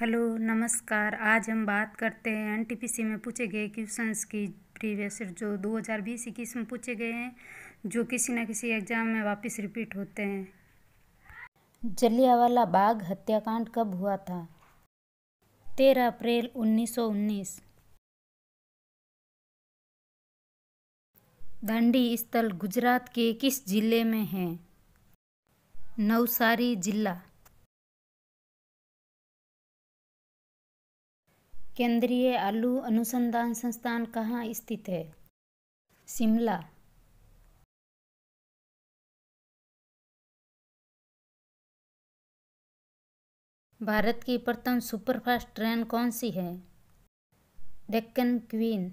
hello नमस्कार आज हम बात करते हैं एनटीपीसी में पूछे गए क्वेश्चंस की प्रीवियस जो 2020 इक्कीस में पूछे गए हैं जो किसी न किसी एग्ज़ाम में वापस रिपीट होते हैं जलियावाला बाग हत्याकांड कब हुआ था तेरह अप्रैल 1919 दांडी स्थल गुजरात के किस जिले में है नवसारी जिला केंद्रीय आलू अनुसंधान संस्थान कहाँ स्थित है शिमला भारत की प्रथम सुपरफास्ट ट्रेन कौन सी है डेक्कन क्वीन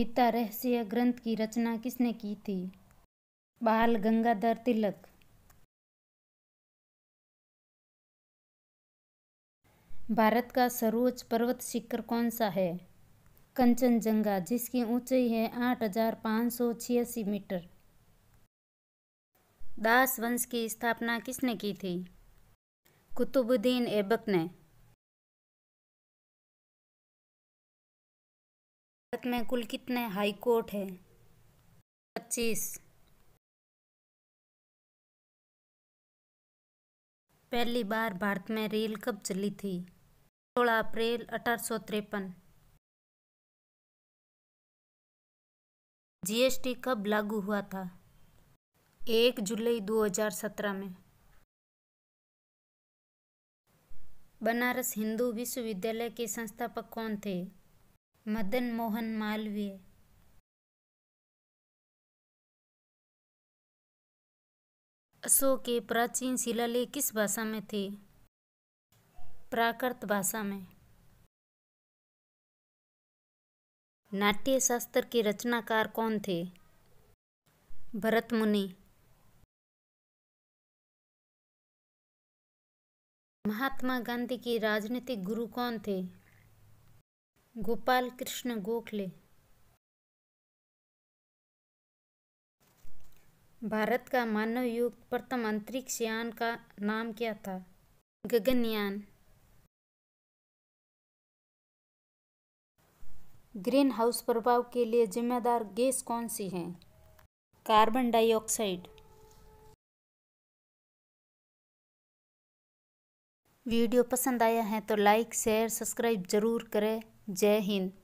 गीता रहस्य ग्रंथ की रचना किसने की थी बाल गंगाधर तिलक भारत का सर्वोच्च पर्वत शिखर कौन सा है कंचनजंगा जिसकी ऊंचाई है आठ हजार पाँच सौ छियासी मीटर दास वंश की स्थापना किसने की थी कुतुबुद्दीन ऐबक ने भारत में कुल कितने हाई कोर्ट हैं पच्चीस पहली बार भारत में रेल कब चली थी सोलह अप्रैल अठारह जीएसटी कब लागू हुआ था एक जुलाई 2017 में बनारस हिंदू विश्वविद्यालय के संस्थापक कौन थे मदन मोहन मालवीय अशोक के प्राचीन शिलालेख किस भाषा में थे प्राकृत भाषा में नाट्य शास्त्र के रचनाकार कौन थे भरत मुनि महात्मा गांधी के राजनीतिक गुरु कौन थे गोपाल कृष्ण गोखले भारत का मानव युक्त प्रथम अंतरिक्ष यान का नाम क्या था गगनयान ग्रीन हाउस प्रभाव के लिए जिम्मेदार गैस कौन सी है कार्बन डाइऑक्साइड वीडियो पसंद आया है तो लाइक शेयर सब्सक्राइब जरूर करें जय हिंद